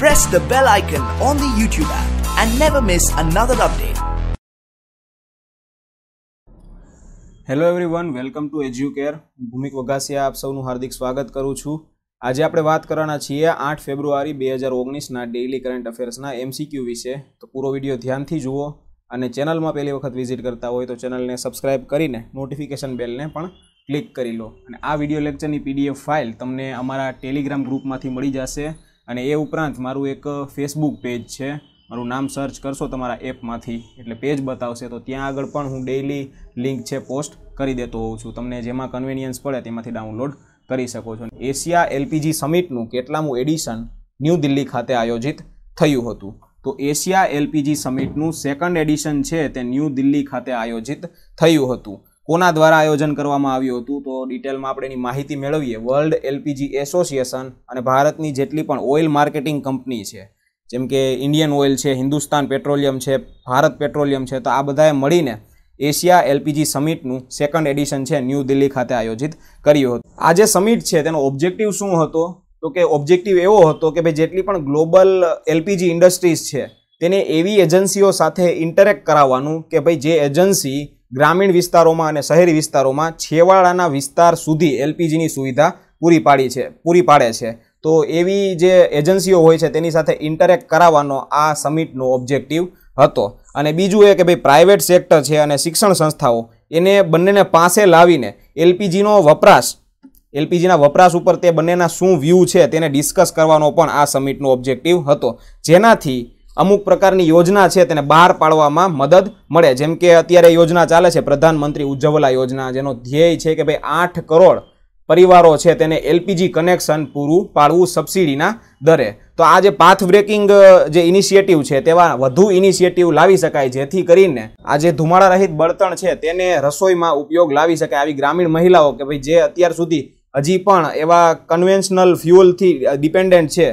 press the bell icon on the YouTube app and never miss another update. Hello everyone welcome to Educare હું ભૂમિક વઘાસિયા આપ સૌનું હાર્દિક સ્વાગત કરું છું આજે આપણે વાત કરવાના છીએ આઠ ફેબ્રુઆરી બે હજાર ઓગણીસના ડેઇલી કરંટ અફેર્સના એમસીક્યુ વિશે તો પૂરો વિડીયો ધ્યાનથી જુઓ અને ચેનલમાં પહેલી વખત વિઝિટ કરતા હોય તો ચેનલને સબસ્ક્રાઇબ કરીને નોટિફિકેશન બેલને પણ ક્લિક કરી લો અને આ વિડીયો લેક્ચરની પીડીએફ ફાઇલ તમને અમારા ટેલિગ્રામ ગ્રુપમાંથી મળી જશે અને એ ઉપરાંત મારું એક ફેસબુક પેજ છે મારું નામ સર્ચ કરશો તમારા એપમાંથી એટલે પેજ બતાવશે તો ત્યાં આગળ પણ હું ડેઈલી લિંક છે પોસ્ટ કરી દેતો હોઉં છું તમને જેમાં કન્વિનિયન્સ પડે તેમાંથી ડાઉનલોડ કરી શકો છો એશિયા એલપીજી સમિટનું કેટલામું એડિશન ન્યૂ દિલ્હી ખાતે આયોજિત થયું હતું તો એશિયા એલપીજી સમિટનું સેકન્ડ એડિશન છે તે ન્યૂ દિલ્હી ખાતે આયોજિત થયું હતું કોના દ્વારા આયોજન કરવામાં આવ્યું હતું તો ડિટેલમાં આપણે એની માહિતી મેળવીએ વર્લ્ડ એલપીજી એસોસિએશન અને ભારતની જેટલી પણ ઓઇલ માર્કેટિંગ કંપની છે જેમ કે ઇન્ડિયન ઓઇલ છે હિન્દુસ્તાન પેટ્રોલિયમ છે ભારત પેટ્રોલિયમ છે તો આ બધાએ મળીને એશિયા એલપીજી સમિટનું સેકન્ડ એડિશન છે ન્યૂ દિલ્હી ખાતે આયોજિત કર્યું હતું આ જે સમિટ છે તેનો ઓબ્જેક્ટિવ શું હતો તો કે ઓબ્જેક્ટિવ એવો હતો કે ભાઈ જેટલી પણ ગ્લોબલ એલપીજી ઇન્ડસ્ટ્રીઝ છે તેને એવી એજન્સીઓ સાથે ઇન્ટરેક્ટ કરાવવાનું કે ભાઈ જે એજન્સી ગ્રામીણ વિસ્તારોમાં અને શહેરી વિસ્તારોમાં છેવાડાના વિસ્તાર સુધી એલપીજીની સુવિધા પૂરી પાડી છે પૂરી પાડે છે તો એવી જે એજન્સીઓ હોય છે તેની સાથે ઇન્ટરેક્ટ કરાવવાનો આ સમિટનો ઓબ્જેક્ટિવ હતો અને બીજું એ કે ભાઈ પ્રાઇવેટ સેક્ટર છે અને શિક્ષણ સંસ્થાઓ એને બંનેને પાસે લાવીને એલપીજીનો વપરાશ એલપીજીના વપરાશ ઉપર તે બંનેના શું વ્યૂ છે તેને ડિસ્કસ કરવાનો પણ આ સમિટનો ઓબ્જેક્ટિવ હતો જેનાથી અમુક પ્રકારની યોજના છે તેને બહાર પાડવામાં મદદ મળે જેમ કે અત્યારે યોજના ચાલે છે પ્રધાનમંત્રી ઉજ્જવલા યોજના જેનો ધ્યેય છે કે ભાઈ આઠ કરોડ પરિવારો છે તેને એલપીજી કનેક્શન પૂરું પાડવું સબસિડીના દરે તો આ જે પાથ બ્રેકિંગ જે ઇનિશિયેટિવ છે તેવા વધુ ઇનિશિયેટિવ લાવી શકાય જેથી કરીને આ જે ધુમાડા રહિત બળતણ છે તેને રસોઈમાં ઉપયોગ લાવી શકાય આવી ગ્રામીણ મહિલાઓ કે ભાઈ જે અત્યાર સુધી હજી પણ એવા કન્વેન્શનલ ફ્યુઅલથી ડિપેન્ડન્ટ છે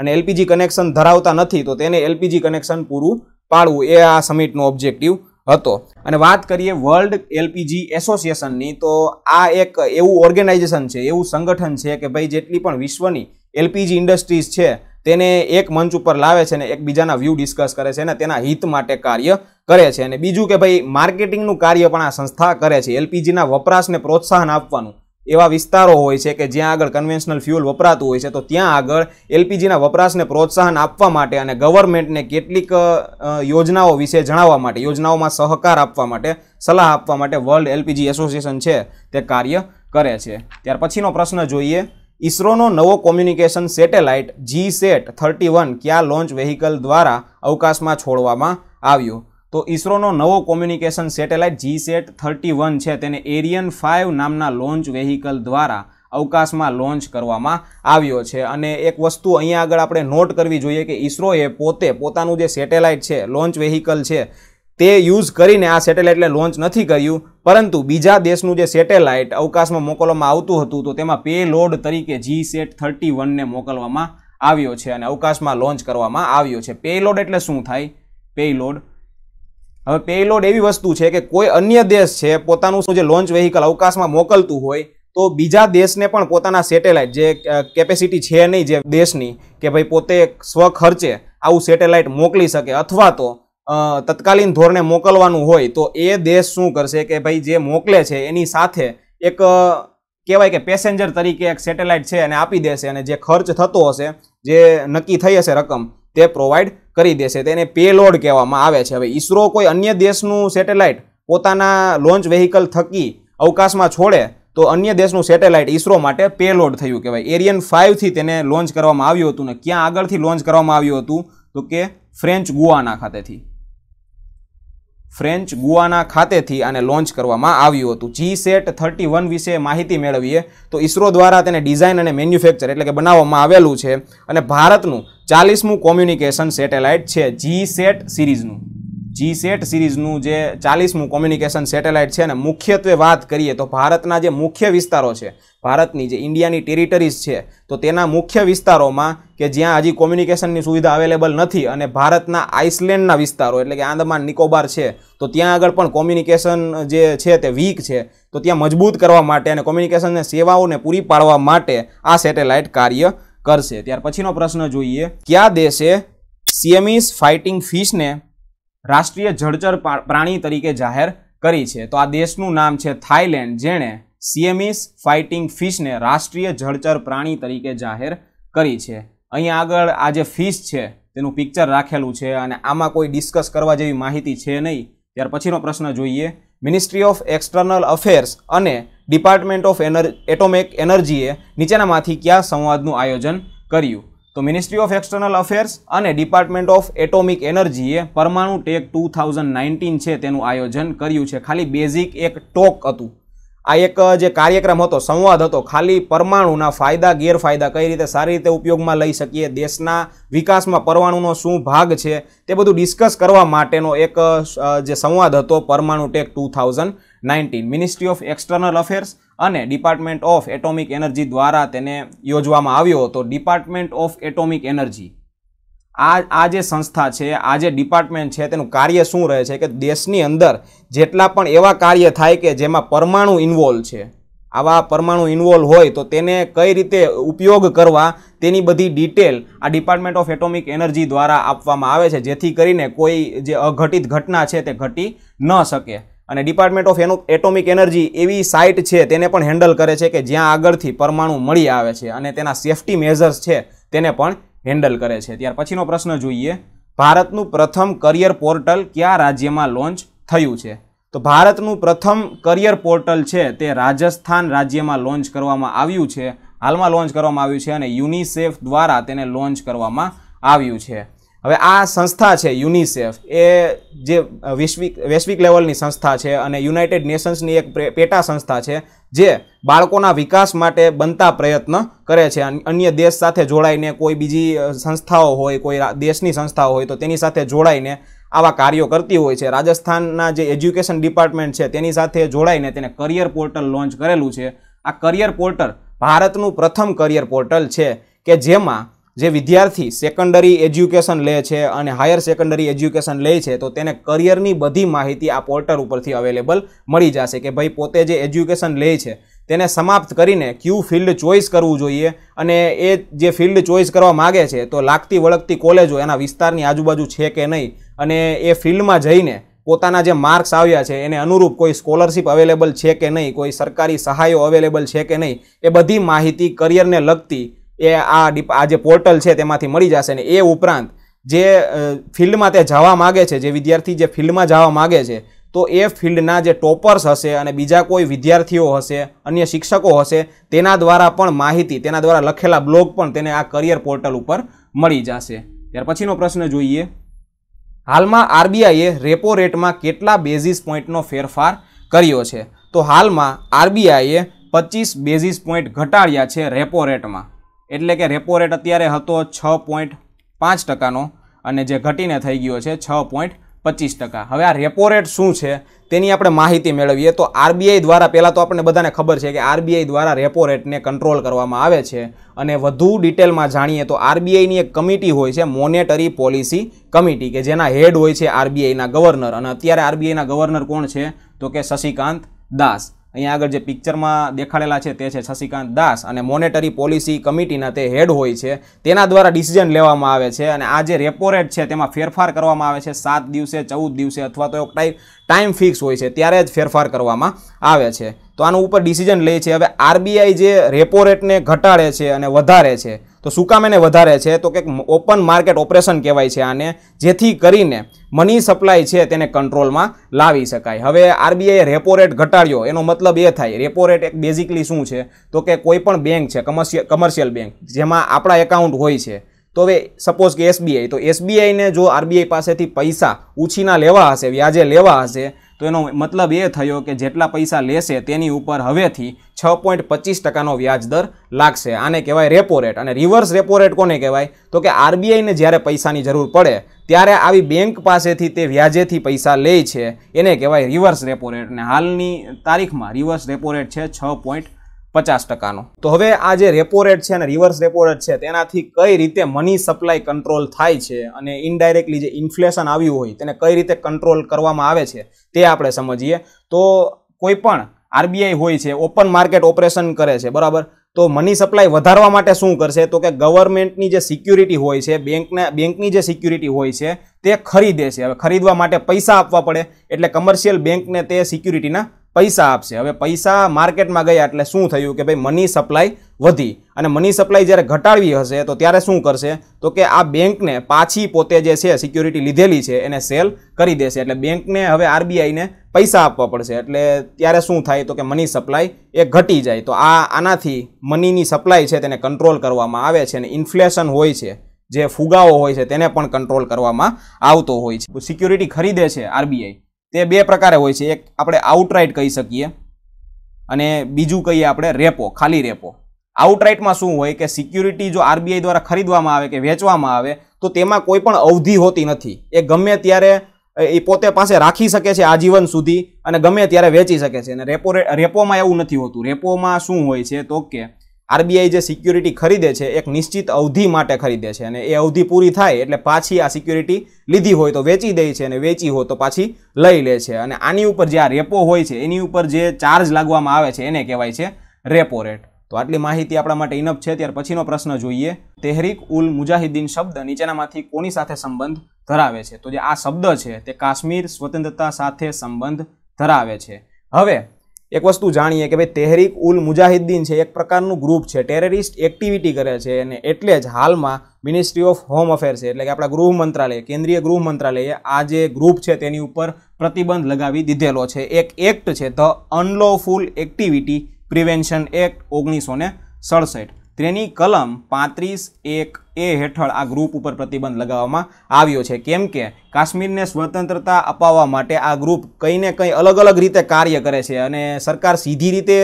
અને એલપીજી કનેક્શન ધરાવતા નથી તો તેને એલપીજી કનેક્શન પૂરું પાડવું એ આ સમિટનો ઓબ્જેક્ટિવ હતો અને વાત કરીએ વર્લ્ડ એલપીજી એસોસિએશનની તો આ એક એવું ઓર્ગેનાઇઝેશન છે એવું સંગઠન છે કે ભાઈ જેટલી પણ વિશ્વની એલપીજી ઇન્ડસ્ટ્રીઝ છે તેને એક મંચ ઉપર લાવે છે ને એકબીજાના વ્યૂ ડિસ્કસ કરે છે અને તેના હિત માટે કાર્ય કરે છે અને બીજું કે ભાઈ માર્કેટિંગનું કાર્ય પણ આ સંસ્થા કરે છે એલપીજીના વપરાશને પ્રોત્સાહન આપવાનું એવા વિસ્તારો હોય છે કે જ્યાં આગળ કન્વેન્શનલ ફ્યુઅલ વપરાતું હોય છે તો ત્યાં આગળ એલપીજીના વપરાશને પ્રોત્સાહન આપવા માટે અને ગવર્મેન્ટને કેટલીક યોજનાઓ વિશે જણાવવા માટે યોજનાઓમાં સહકાર આપવા માટે સલાહ આપવા માટે વર્લ્ડ એલપીજી એસોસિએશન છે તે કાર્ય કરે છે ત્યાર પછીનો પ્રશ્ન જોઈએ ઇસરોનો નવો communication satellite G SAT thirty one ક્યાં લોન્ચ વેહિકલ દ્વારા અવકાશમાં છોડવામાં આવ્યો તો ઇસરોનો નવો communication satellite G SAT thirty one છે તેને એરિયન ફાઇવ નામના લોન્ચ વેહિકલ દ્વારા અવકાશમાં લોન્ચ કરવામાં આવ્યો છે અને એક વસ્તુ અહીંયા આગળ આપણે નોટ કરવી જોઈએ કે ઇસરોએ પોતે પોતાનું જે સેટેલાઇટ છે લોન્ચ વેહિકલ છે તે યુઝ કરીને આ સેટેલાઇટને લોન્ચ નથી કર્યું પરંતુ બીજા દેશનું જે સેટેલાઇટ અવકાશમાં મોકલવામાં આવતું હતું તો તેમાં પે લોડ તરીકે જી સેટ થર્ટી વનને મોકલવામાં આવ્યો છે અને અવકાશમાં લોન્ચ કરવામાં આવ્યો છે પેલોડ એટલે શું થાય પેલોડ હવે પેલોડ એવી વસ્તુ છે કે કોઈ અન્ય દેશ છે પોતાનું જે લોન્ચ વેહિકલ અવકાશમાં મોકલતું હોય તો બીજા દેશને પણ પોતાના સેટેલાઇટ જે કેપેસિટી છે નહીં જે દેશની કે ભાઈ પોતે સ્વખર્ચે આવું સેટેલાઇટ મોકલી શકે અથવા તો તત્કાલીન ધોરણે મોકલવાનું હોય તો એ દેશ શું કરશે કે ભાઈ જે મોકલે છે એની સાથે એક કહેવાય કે પેસેન્જર તરીકે એક સેટેલાઇટ છે એને આપી દેશે અને જે ખર્ચ થતો હશે જે નક્કી થઈ હશે રકમ તે પ્રોવાઈડ કરી દેશે તેને પેલોડ કહેવામાં આવે છે હવે ઈસરો કોઈ અન્ય દેશનું સેટેલાઇટ પોતાના લોન્ચ વેહિકલ થકી અવકાશમાં છોડે તો અન્ય દેશનું સેટેલાઇટ ઈસરો માટે પેલોડ થયું કહેવાય એરિયન ફાઇવથી તેને લોન્ચ કરવામાં આવ્યું હતું ને ક્યાં આગળથી લોન્ચ કરવામાં આવ્યું હતું તો કે ફ્રેન્ચ ગુઆના ખાતેથી ફ્રેન્ચ ગુઆના ખાતેથી આને લોન્ચ કરવામાં આવ્યું હતું જી સેટ થર્ટી વન વિશે માહિતી મેળવીએ તો ઈસરો દ્વારા તેને ડિઝાઇન અને મેન્યુફેક્ચર એટલે કે બનાવવામાં આવેલું છે અને ભારતનું ચાલીસમું કોમ્યુનિકેશન સેટેલાઇટ છે જી સેટ સિરીઝનું જી સેટ સિરીઝનું જે ચાલીસમું કોમ્યુનિકેશન સેટેલાઇટ છે અને મુખ્યત્વે વાત કરીએ તો ભારતના જે મુખ્ય વિસ્તારો છે ભારતની જે ઇન્ડિયાની ટેરિટરીઝ છે તો તેના મુખ્ય વિસ્તારોમાં કે જ્યાં હજી કોમ્યુનિકેશનની સુવિધા અવેલેબલ નથી અને ભારતના આઇસલેન્ડના વિસ્તારો એટલે કે આંદમાન નિકોબાર છે તો ત્યાં આગળ પણ કોમ્યુનિકેશન જે છે તે વીક છે તો ત્યાં મજબૂત કરવા માટે અને કોમ્યુનિકેશનને સેવાઓને પૂરી પાડવા માટે આ સેટેલાઇટ કાર્ય કરશે ત્યાર પછીનો પ્રશ્ન જોઈએ કયા દેશે સિયમીસ ફાઇટિંગ ફિશને રાષ્ટ્રીય જળચર પ્રાણી તરીકે જાહેર કરી છે તો આ દેશનું નામ છે થાઇલેન્ડ જેણે સિયમીસ ફાઇટિંગ ફિશને રાષ્ટ્રીય જળચર પ્રાણી તરીકે જાહેર કરી છે અહીંયા આગળ આ જે ફિશ છે તેનું પિક્ચર રાખેલું છે અને આમાં કોઈ ડિસ્કસ કરવા જેવી માહિતી છે નહીં ત્યાર પછીનો પ્રશ્ન જોઈએ મિનિસ્ટ્રી ઓફ એક્સટર્નલ અફેર્સ અને ડિપાર્ટમેન્ટ ઓફ એનર એટોમિક એનર્જીએ નીચેનામાંથી કયા સંવાદનું આયોજન કર્યું તો મિનિસ્ટ્રી ઓફ એક્સટર્નલ અફેર્સ અને ડિપાર્ટમેન્ટ ઓફ એટોમિક એનર્જીએ પરમાણુ ટેક ટુ થાઉઝન્ડ નાઇન્ટીન છે તેનું આયોજન કર્યું છે ખાલી બેઝિક એક ટોક હતું આ એક જે કાર્યક્રમ હતો સંવાદ હતો ખાલી પરમાણુના ફાયદા ગેરફાયદા કઈ રીતે સારી રીતે ઉપયોગમાં લઈ શકીએ દેશના વિકાસમાં પરમાણુનો શું ભાગ છે તે બધું ડિસ્કસ કરવા માટેનો એક જે સંવાદ હતો પરમાણુ tech two thousand nineteen ministry of external affairs અને ડિપાર્ટમેન્ટ ઓફ એટોમિક એનર્જી દ્વારા તેને યોજવામાં આવ્યો હતો ડિપાર્ટમેન્ટ ઓફ એટોમિક એનર્જી આ આ જે સંસ્થા છે આ જે ડિપાર્ટમેન્ટ છે તેનું કાર્ય શું રહે છે કે દેશની અંદર જેટલા પણ એવા કાર્ય થાય કે જેમાં પરમાણુ ઇન્વોલ્વ છે આવા પરમાણુ ઇન્વોલ્વ હોય તો તેને કઈ રીતે ઉપયોગ કરવા તેની બધી ડિટેલ આ ડિપાર્ટમેન્ટ ઓફ એટોમિક એનર્જી દ્વારા આપવામાં આવે છે જેથી કરીને કોઈ જે અઘટિત ઘટના છે તે ઘટી ન શકે અને ડિપાર્ટમેન્ટ ઓફ એનો એટોમિક એનર્જી એવી સાઇટ છે તેને પણ હેન્ડલ કરે છે કે જ્યાં આગળથી પરમાણુ મળી આવે છે અને તેના સેફ્ટી મેઝર્સ છે તેને પણ હેન્ડલ કરે છે ત્યાર પછીનો પ્રશ્ન જોઈએ ભારતનું પ્રથમ કરિયર પોર્ટલ કયા રાજ્યમાં લોન્ચ થયું છે તો ભારતનું પ્રથમ કરિયર પોર્ટલ છે તે રાજસ્થાન રાજ્યમાં લોન્ચ કરવામાં આવ્યું છે હાલમાં લોન્ચ કરવામાં આવ્યું છે અને યુનિસેફ દ્વારા તેને લોન્ચ કરવામાં આવ્યું છે હવે આ સંસ્થા છે યુનિસેફ એ જે વૈશ્વિક વૈશ્વિક લેવલની સંસ્થા છે અને યુનાઇટેડ નેશન્સની એક પેટા સંસ્થા છે જે બાળકોના વિકાસ માટે બનતા પ્રયત્ન કરે છે અન્ય દેશ સાથે જોડાઈને કોઈ બીજી સંસ્થાઓ હોય કોઈ દેશની સંસ્થાઓ હોય તો તેની સાથે જોડાઈને આવા કાર્યો કરતી હોય છે રાજસ્થાનના જે એજ્યુકેશન ડિપાર્ટમેન્ટ છે તેની સાથે જોડાઈને તેને કરિયર પોર્ટલ લોન્ચ કરેલું છે આ કરિયર પોર્ટલ ભારતનું પ્રથમ કરિયર પોર્ટલ છે કે જેમાં જે વિદ્યાર્થી સેકન્ડરી એજ્યુકેશન લે છે અને હાયર સેકન્ડરી એજ્યુકેશન લે છે તો તેને કરિયરની બધી માહિતી આ પોર્ટલ ઉપરથી અવેલેબલ મળી જશે કે ભાઈ પોતે જે એજ્યુકેશન લે છે તેને સમાપ્ત કરીને ક્યુ ફિલ્ડ ચોઇસ કરવું જોઈએ અને એ જે ફિલ્ડ ચોઇસ કરવા માગે છે તો લાગતી વળગતી કોલેજો એના વિસ્તારની આજુબાજુ છે કે નહીં અને એ ફિલ્ડમાં જઈને પોતાના જે માર્ક્સ આવ્યા છે એને અનુરૂપ કોઈ સ્કોલરશિપ અવેલેબલ છે કે નહીં કોઈ સરકારી સહાયો અવેલેબલ છે કે નહીં એ બધી માહિતી કરિયરને લગતી એ આ આ જે પોર્ટલ છે તેમાંથી મળી જશે ને એ ઉપરાંત જે ફિલ્ડમાં તે જવા માગે છે જે વિદ્યાર્થી જે ફિલ્ડમાં જવા માગે છે તો એ ફિલ્ડના જે ટોપર્સ હશે અને બીજા કોઈ વિદ્યાર્થીઓ હશે અન્ય શિક્ષકો હશે તેના દ્વારા પણ માહિતી તેના દ્વારા લખેલા બ્લોગ પણ તેને આ કરિયર પોર્ટલ ઉપર મળી જશે ત્યાર પછીનો પ્રશ્ન જોઈએ હાલમાં આરબીઆઈએ રેપો રેટમાં કેટલા બેઝિસ પોઈન્ટનો ફેરફાર કર્યો છે તો હાલમાં આરબીઆઈએ પચીસ બેઝિસ પોઈન્ટ ઘટાડ્યા છે રેપો રેટમાં એટલે કે રેપો રેટ અત્યારે હતો છ પોઈન્ટ પાંચ ટકાનો અને જે ઘટીને થઈ ગયો છે છ પોઈન્ટ પચીસ ટકા હવે આ રેપો રેટ શું છે તેની આપણે માહિતી મેળવીએ તો આરબીઆઈ દ્વારા પહેલાં તો આપણને બધાને ખબર છે કે આરબીઆઈ દ્વારા રેપો રેટને કંટ્રોલ કરવામાં આવે છે અને વધુ ડિટેલમાં જાણીએ તો આરબીઆઈની એક કમિટી હોય છે મોનેટરી પોલિસી કમિટી કે જેના હેડ હોય છે આરબીઆઈના ગવર્નર અને અત્યારે આરબીઆઈના ગવર્નર કોણ છે તો કે શશિકાંત દાસ અહીંયા આગળ જે પિક્ચરમાં દેખાડેલા છે તે છે શશિકાંત દાસ અને મોનેટરી પોલિસી કમિટીના તે હેડ હોય છે તેના દ્વારા ડિસિઝન લેવામાં આવે છે અને આ જે રેપો રેટ છે તેમાં ફેરફાર કરવામાં આવે છે સાત દિવસે ચૌદ દિવસે અથવા તો એક ટાઈપ ટાઈમ ફિક્સ હોય છે ત્યારે જ ફેરફાર કરવામાં આવે છે તો આનું ઉપર ડિસિઝન લે છે હવે આરબીઆઈ જે રેપો રેટને ઘટાડે છે અને વધારે છે તો શું કામ એને વધારે છે તો કે ઓપન માર્કેટ ઓપરેશન કહેવાય છે આને જેથી કરીને મની સપ્લાય છે તેને કંટ્રોલમાં લાવી શકાય હવે આરબીઆઈએ રેપો રેટ ઘટાડ્યો એનો મતલબ એ થાય રેપો રેટ એક બેઝિકલી શું છે તો કે કોઈ પણ બેંક છે કમર્શિયલ કમર્શિયલ બેંક જેમાં આપણા એકાઉન્ટ હોય છે તો હવે સપોઝ કે એસબીઆઈ તો એસબીઆઈને જો આરબીઆઈ પાસેથી પૈસા ઉછીના લેવા હશે વ્યાજે લેવા હશે તો એનો મતલબ એ થયો કે જેટલા પૈસા લેશે તેની ઉપર હવેથી છ પોઈન્ટ પચીસ ટકાનો વ્યાજદર લાગશે આને કહેવાય રેપો રેટ અને રિવર્સ રેપો રેટ કોને કહેવાય તો કે આરબીઆઈને જ્યારે પૈસાની જરૂર પડે ત્યારે આવી બેંક પાસેથી તે વ્યાજેથી પૈસા લે છે એને કહેવાય રિવર્સ રેપો રેટ અને હાલની તારીખમાં રિવર્સ રેપો રેટ છે છ પોઈન્ટ પચાસ ટકાનો તો હવે આ જે રેપો રેટ છે અને રિવર્સ રેપો રેટ છે તેનાથી કઈ રીતે મની સપ્લાય કંટ્રોલ થાય છે અને ઇનડાયરેક્ટલી જે ઇન્ફ્લેશન આવ્યું હોય તેને કઈ રીતે કંટ્રોલ કરવામાં આવે છે તે આપણે સમજીએ તો કોઈ પણ આરબીઆઈ હોય છે ઓપન માર્કેટ ઓપરેશન કરે છે બરાબર તો મની સપ્લાય વધારવા માટે શું કરશે તો કે ગવર્મેન્ટની જે સિક્યુરિટી હોય છે બેંકના બેંકની જે સિક્યુરિટી હોય છે તે ખરીદે છે હવે ખરીદવા માટે પૈસા આપવા પડે એટલે કમર્શિયલ બેંકને તે સિક્યુરિટીના પૈસા આપશે હવે પૈસા માર્કેટમાં ગયા એટલે શું થયું કે ભાઈ મની સપ્લાય વધી અને મની સપ્લાય જ્યારે ઘટાડવી હશે તો ત્યારે શું કરશે તો કે આ બેંકને પાછી પોતે જે છે સિક્યુરિટી લીધેલી છે એને સેલ કરી દેશે એટલે બેંકને હવે આરબીઆઈને પૈસા આપવા પડશે એટલે ત્યારે શું થાય તો કે મની સપ્લાય એ ઘટી જાય તો આ આનાથી મનીની સપ્લાય છે તેને કંટ્રોલ કરવામાં આવે છે અને ઇન્ફ્લેશન હોય છે જે ફુગાવો હોય છે તેને પણ કંટ્રોલ કરવામાં આવતો હોય છે સિક્યુરિટી ખરીદે છે આરબીઆઈ તે બે પ્રકારે હોય છે એક આપણે આઉટરાઇટ કહી શકીએ અને બીજું કહીએ આપણે રેપો ખાલી રેપો આઉટરાઇટમાં શું હોય કે સિક્યુરિટી જો આરબીઆઈ દ્વારા ખરીદવામાં આવે કે વેચવામાં આવે તો તેમાં કોઈ પણ અવધિ હોતી નથી એ ગમે ત્યારે એ પોતે પાસે રાખી શકે છે આજીવન સુધી અને ગમે ત્યારે વેચી શકે છે અને રેપો રેપોમાં એવું નથી હોતું રેપોમાં શું હોય છે તો કે આરબીઆઈ જે સિક્યુરિટી ખરીદે છે એક નિશ્ચિત અવધિ માટે ખરીદે છે અને એ અવધિ પૂરી થાય એટલે પાછી આ સિક્યુરિટી લીધી હોય તો વેચી દે છે અને વેચી હોય તો પાછી લઈ લે છે અને આની ઉપર જે આ રેપો હોય છે એની ઉપર જે ચાર્જ લાગવામાં આવે છે એને કહેવાય છે રેપો રેટ તો આટલી માહિતી આપણા માટે ઇનફ છે ત્યાર પછીનો પ્રશ્ન જોઈએ તેહરીક ઉલ મુજાહિદ્દીન શબ્દ નીચેનામાંથી કોની સાથે સંબંધ ધરાવે છે તો જે આ શબ્દ છે તે કાશ્મીર સ્વતંત્રતા સાથે સંબંધ ધરાવે છે હવે એક વસ્તુ જાણીએ કે ભાઈ તેહરીક ઉલ મુજાહિદ્દીન છે એક પ્રકારનું ગ્રુપ છે ટેરરિસ્ટ એક્ટિવિટી કરે છે અને એટલે જ હાલમાં મિનિસ્ટ્રી ઓફ હોમ અફેર્સ એટલે કે આપણા ગૃહ મંત્રાલય કેન્દ્રીય ગૃહ મંત્રાલયે આ જે ગ્રુપ છે તેની ઉપર પ્રતિબંધ લગાવી દીધેલો છે એક એક્ટ છે the unlawful activity prevention act ઓગણીસો ને સડસઠ તેની કલમ પાંત્રીસ એક એ હેઠળ આ ગ્રુપ ઉપર પ્રતિબંધ લગાવવામાં આવ્યો છે કેમ કે કાશ્મીરને સ્વતંત્રતા અપાવવા માટે આ ગ્રુપ કંઈને કંઈ અલગ અલગ રીતે કાર્ય કરે છે અને સરકાર સીધી રીતે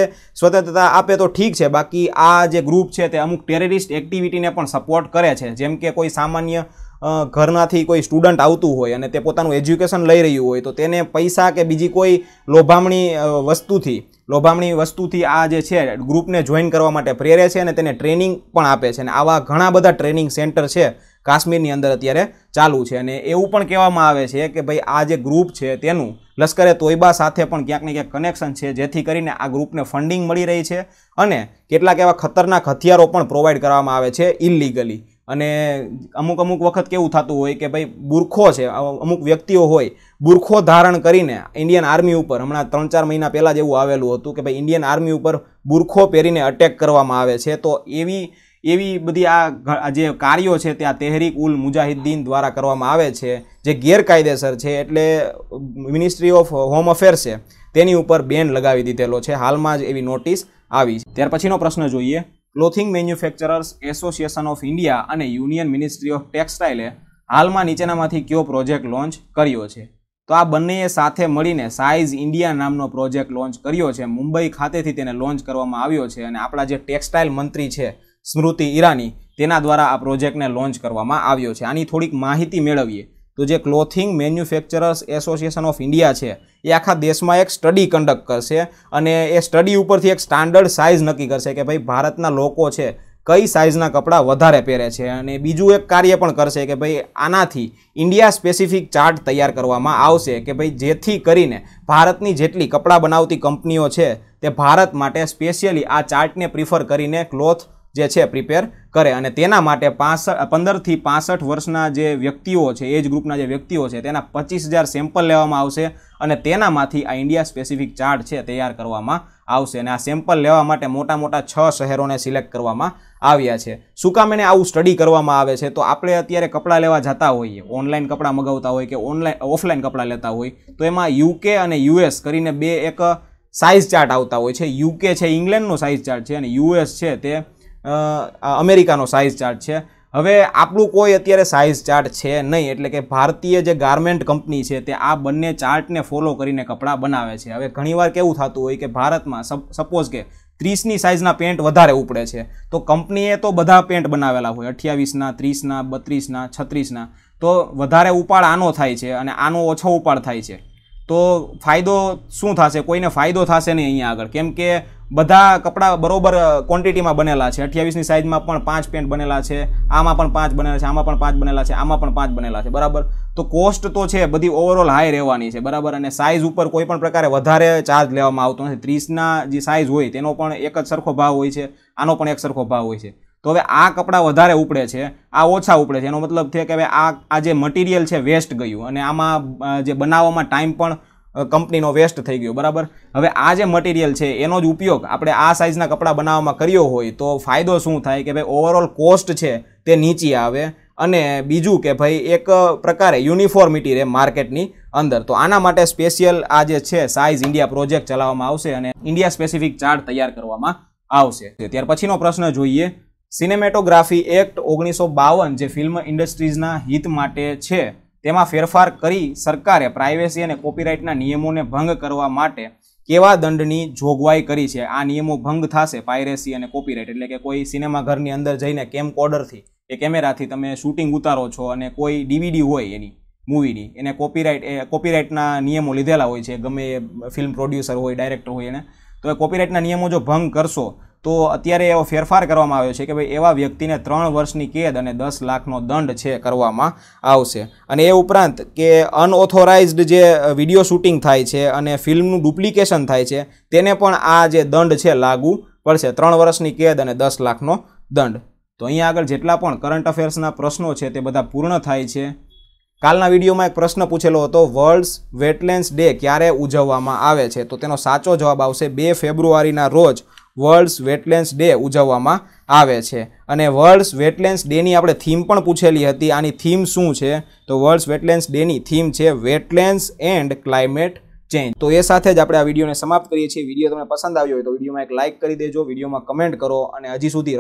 સ્વતંત્રતા આપે તો ઠીક છે બાકી આ જે ગ્રુપ છે તે અમુક ટેરરિસ્ટ એક્ટિવિટીને પણ સપોર્ટ કરે છે જેમ કે કોઈ સામાન્ય ઘરનાથી કોઈ સ્ટુડન્ટ આવતું હોય અને તે પોતાનું એજ્યુકેશન લઈ રહ્યું હોય તો તેને પૈસા કે બીજી કોઈ લોભામણી વસ્તુથી લોભામણી વસ્તુથી આ જે છે ગ્રુપને જોઈન કરવા માટે પ્રેરે છે અને તેને ટ્રેનિંગ પણ આપે છે અને આવા ઘણા બધા ટ્રેનિંગ સેન્ટર છે કાશ્મીરની અંદર અત્યારે ચાલુ છે અને એવું પણ કહેવામાં આવે છે કે ભાઈ આ જે ગ્રુપ છે તેનું લશ્કરે તોયબા સાથે પણ ક્યાંક ને ક્યાંક કનેક્શન છે જેથી કરીને આ ગ્રુપને ફંડિંગ મળી રહી છે અને કેટલાક એવા ખતરનાક હથિયારો પણ પ્રોવાઈડ કરવામાં આવે છે ઇલિગલી અને અમુક અમુક વખત કેવું થતું હોય કે ભાઈ બુરખો છે અમુક વ્યક્તિઓ હોય બુરખો ધારણ કરીને ઇન્ડિયન આર્મી ઉપર હમણાં ત્રણ ચાર મહિના પહેલાં જેવું આવેલું હતું કે ભાઈ ઇન્ડિયન આર્મી ઉપર બુરખો પહેરીને અટેક કરવામાં આવે છે તો એવી એવી બધી આ જે કાર્યો છે ત્યાં તેહરીક ઉલ મુજાહિદ્દીન દ્વારા કરવામાં આવે છે જે ગેરકાયદેસર છે એટલે મિનિસ્ટ્રી ઓફ હોમ અફેર્સે તેની ઉપર બેન લગાવી દીધેલો છે હાલમાં જ એવી નોટિસ આવી છે ત્યાર પછીનો પ્રશ્ન જોઈએ clothing manufacturers association of India અને યુનિયન મિનિસ્ટ્રી ઓફ ટેક્સટાઇલે હાલમાં નીચેનામાંથી કયો પ્રોજેક્ટ લોન્ચ કર્યો છે તો આ બંનેએ સાથે મળીને સાઇઝ ઇન્ડિયા નામનો પ્રોજેક્ટ લોન્ચ કર્યો છે મુંબઈ ખાતેથી તેને લોન્ચ કરવામાં આવ્યો છે અને આપણા જે ટેક્સટાઇલ મંત્રી છે સ્મૃતિ ઈરાની તેના દ્વારા આ પ્રોજેક્ટને લોન્ચ કરવામાં આવ્યો છે આની થોડીક માહિતી મેળવીએ તો જે clothing manufacturers association of India છે એ આખા દેશમાં એક સ્ટડી કન્ડક્ટ કરશે અને એ સ્ટડી ઉપરથી એક સ્ટાન્ડર્ડ સાઇઝ નક્કી કરશે કે ભાઈ ભારતના લોકો છે કઈ સાઇઝના કપડાં વધારે પહેરે છે અને બીજું એક કાર્ય પણ કરશે કે ભાઈ આનાથી ઇન્ડિયા સ્પેસિફિક ચાર્ટ તૈયાર કરવામાં આવશે કે ભાઈ જેથી કરીને ભારતની જેટલી કપડાં બનાવતી કંપનીઓ છે તે ભારત માટે સ્પેશિયલી આ ચાર્ટને પ્રિફર કરીને ક્લોથ જે છે પ્રિપેર કરે અને તેના માટે પાસઠ પંદરથી પાસઠ વર્ષના જે વ્યક્તિઓ છે એજ ગ્રુપના જે વ્યક્તિઓ છે તેના પચીસ હજાર સેમ્પલ લેવામાં આવશે અને તેનામાંથી આ ઇન્ડિયા સ્પેસિફિક ચાર્ટ છે તૈયાર કરવામાં આવશે અને આ સેમ્પલ લેવા માટે મોટા મોટા છ શહેરોને સિલેક્ટ કરવામાં આવ્યા છે શું કામ એને આવું સ્ટડી કરવામાં આવે છે તો આપણે અત્યારે કપડાં લેવા જતા હોઈએ ઓનલાઈન કપડાં મગાવતા હોય કે ઓનલાઈન ઓફલાઈન કપડાં લેતા હોય તો એમાં યુકે અને યુએસ કરીને બે એક સાઇઝ ચાર્ટ આવતા હોય છે યુકે છે ઇંગ્લેન્ડનો સાઇઝ ચાર્ટ છે અને યુએસ છે તે અમેરિકાનો સાઇઝ ચાર્ટ છે હવે આપણું કોઈ અત્યારે સાઇઝ ચાર્ટ છે નહીં એટલે કે ભારતીય જે ગાર્મેન્ટ કંપની છે તે આ બંને ચાર્ટને ફોલો કરીને કપડાં બનાવે છે હવે ઘણીવાર કેવું થતું હોય કે ભારતમાં સપોઝ કે ત્રીસની સાઇઝના પેન્ટ વધારે ઉપડે છે તો કંપનીએ તો બધા પેન્ટ બનાવેલા હોય અઠ્યાવીસના ત્રીસના બત્રીસના છત્રીસના તો વધારે ઉપાડ આનો થાય છે અને આનો ઓછો ઉપાડ થાય છે તો ફાયદો શું થશે કોઈને ફાયદો થશે નહીં અહીંયા આગળ કેમ કે બધા કપડાં બરોબર ક્વોન્ટિટીમાં બનેલા છે અઠ્યાવીસની સાઇઝમાં પણ પાંચ પેન્ટ બનેલા છે આમાં પણ પાંચ બનેલા છે આમાં પણ પાંચ બનેલા છે આમાં પણ પાંચ બનેલા છે બરાબર તો કોસ્ટ તો છે બધી ઓવરઓલ હાઈ રહેવાની છે બરાબર અને સાઇઝ ઉપર કોઈ પણ પ્રકારે વધારે ચાર્જ લેવામાં આવતો નથી ત્રીસના જે સાઇઝ હોય તેનો પણ એક જ સરખો ભાવ હોય છે આનો પણ એક સરખો ભાવ હોય છે તો હવે આ કપડાં વધારે ઉપડે છે આ ઓછા ઉપડે છે એનો મતલબ છે કે હવે આ આ જે મટીરિયલ છે વેસ્ટ ગયું અને આમાં જે બનાવવામાં ટાઈમ પણ કંપનીનો વેસ્ટ થઈ ગયો બરાબર હવે આ જે મટીરિયલ છે એનો જ ઉપયોગ આપણે આ સાઇઝના કપડાં બનાવવામાં કર્યો હોય તો ફાયદો શું થાય કે ભાઈ ઓવરઓલ કોસ્ટ છે તે નીચી આવે અને બીજું કે ભાઈ એક પ્રકારે યુનિફોર્મિટી રહે માર્કેટની અંદર તો આના માટે સ્પેશિયલ આ જે છે સાઇઝ ઇન્ડિયા પ્રોજેક્ટ ચલાવવામાં આવશે અને ઇન્ડિયા સ્પેસિફિક ચાર્ટ તૈયાર કરવામાં આવશે ત્યાર પછીનો પ્રશ્ન જોઈએ સિનેમેટોગ્રાફી એક્ટ ઓગણીસો બાવન જે ફિલ્મ ઇન્ડસ્ટ્રીઝના હિત માટે છે તેમાં ફેરફાર કરી સરકારે પ્રાઇવેસી અને કોપીરાઇટના નિયમોને ભંગ કરવા માટે કેવા દંડની જોગવાઈ કરી છે આ નિયમો ભંગ થશે પાયરેસી અને કોપીરાઇટ એટલે કે કોઈ સિનેમાઘરની અંદર જઈને કેમ કોડરથી કે કેમેરાથી તમે શૂટિંગ ઉતારો છો અને કોઈ ડીવીડી હોય એની મૂવીની એને કોપીરાઇટ એ કોપીરાઇટના નિયમો લીધેલા હોય છે ગમે એ ફિલ્મ પ્રોડ્યુસર હોય ડાયરેક્ટર હોય એને તો એ કોપીરાઇટના નિયમો જો ભંગ કરશો તો અત્યારે એવો ફેરફાર કરવામાં આવ્યો છે કે ભાઈ એવા વ્યક્તિને ત્રણ વર્ષની કેદ અને દસ લાખનો દંડ છે કરવામાં આવશે અને એ ઉપરાંત કે અનઓથોરાઇઝડ જે વિડીયો શૂટિંગ થાય છે અને ફિલ્મનું ડુપ્લિકેશન થાય છે તેને પણ આ જે દંડ છે લાગુ પડશે ત્રણ વર્ષની કેદ અને દસ લાખનો દંડ તો અહીંયા આગળ જેટલા પણ કરંટ અફેર્સના પ્રશ્નો છે તે બધા પૂર્ણ થાય છે કાલના વિડીયોમાં એક પ્રશ્ન પૂછેલો હતો વર્લ્ડ્સ વેટલેન્ડ્સ ડે ક્યારે ઉજવવામાં આવે છે તો તેનો સાચો જવાબ આવશે બે ફેબ્રુઆરીના રોજ વર્લ્ડ્સ વેટલેન્ડ્સ ડે ઉજવવામાં આવે છે અને વર્લ્ડ્સ વેટલેન્ડ્સ ડેની આપણે થીમ પણ પૂછેલી હતી આની થીમ શું છે તો વર્લ્ડ્સ વેટલેન્ડ્સ ડેની થીમ છે વેટલેન્ડ્સ એન્ડ ક્લાઇમેટ ચેન્જ તો એ સાથે જ આપણે આ વિડીયોને સમાપ્ત કરીએ છીએ વિડીયો તમને પસંદ આવ્યો હોય તો વિડીયોમાં એક લાઇક કરી દેજો વિડીયોમાં કમેન્ટ કરો અને હજી સુધી